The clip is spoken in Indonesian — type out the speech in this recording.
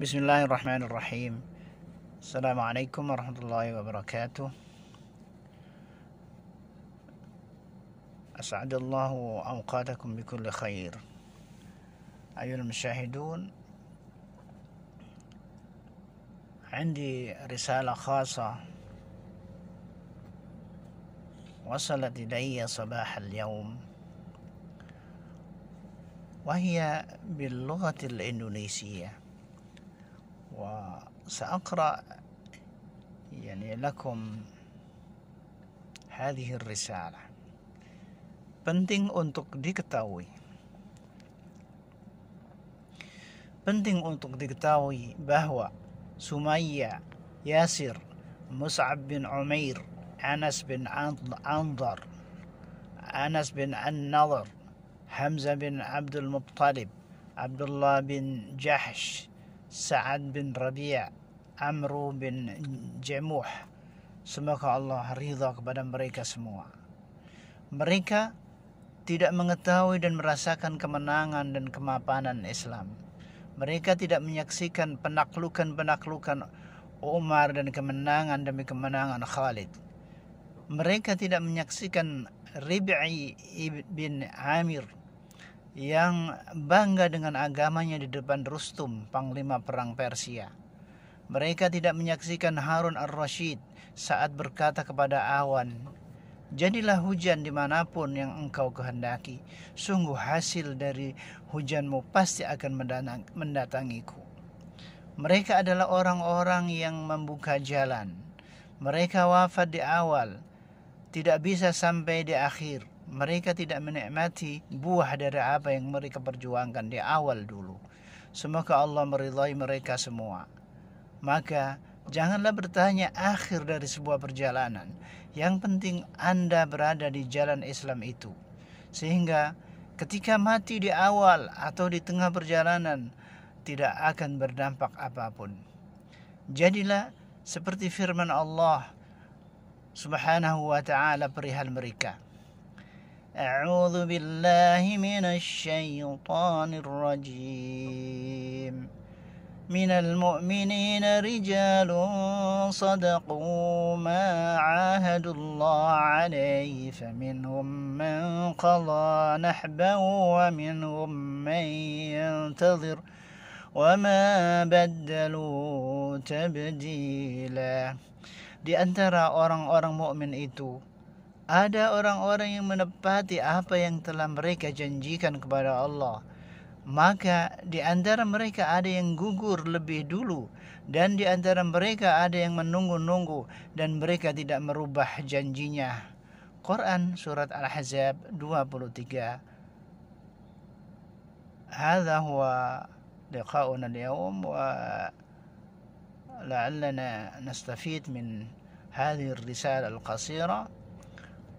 بسم الله الرحمن الرحيم السلام عليكم ورحمة الله وبركاته أسعد الله أوقاتكم بكل خير أيها المشاهدون عندي رسالة خاصة وصلت إلي صباح اليوم وهي باللغة الإندونيسية وسأقرأ يعني لكم هذه الرسالة penting untuk diketahui penting untuk diketahui bahwa Sumayyah, Yasir, Mus'ab bin Umair, Anas bin Anzar, Anas bin An-Nadhr, Hamzah bin Abdul Muttalib, Abdullah bin Jahsh, Sa'ad bin Rabi' Amru bin Jamuh semoga Allah ridha kepada mereka semua mereka tidak mengetahui dan merasakan kemenangan dan kemapanan Islam mereka tidak menyaksikan penaklukan-penaklukan Umar dan kemenangan demi kemenangan Khalid mereka tidak menyaksikan Rib'i bin Amir yang bangga dengan agamanya di depan Rustum, panglima perang Persia. Mereka tidak menyaksikan Harun ar-Rashid saat berkata kepada awan, Jadilah hujan dimanapun yang engkau kehendaki. Sungguh hasil dari hujanmu pasti akan mendatangiku. Mereka adalah orang-orang yang membuka jalan. Mereka wafat di awal, tidak bisa sampai di akhir mereka tidak menikmati buah dari apa yang mereka perjuangkan di awal dulu. Semoga Allah meridhai mereka semua. Maka janganlah bertanya akhir dari sebuah perjalanan. Yang penting Anda berada di jalan Islam itu. Sehingga ketika mati di awal atau di tengah perjalanan tidak akan berdampak apapun. Jadilah seperti firman Allah Subhanahu wa taala perihal mereka. أعوذ بالله من الشيطان الرجيم من المؤمنين رجال صدقوا ما عاهدوا الله عليه فمنهم من قضى نحبه ومنهم من ينتظر وما بدلوا تبديلا Di antara orang-orang mukmin itu Ada orang-orang yang menepati apa yang telah mereka janjikan kepada Allah. Maka di antara mereka ada yang gugur lebih dulu dan di antara mereka ada yang menunggu-nunggu dan mereka tidak merubah janjinya. Quran surat Al-Ahzab 23. Hadza huwa liqauna al-yawm wa la'allana nastafid min hadhihi ar-risala al-qasira.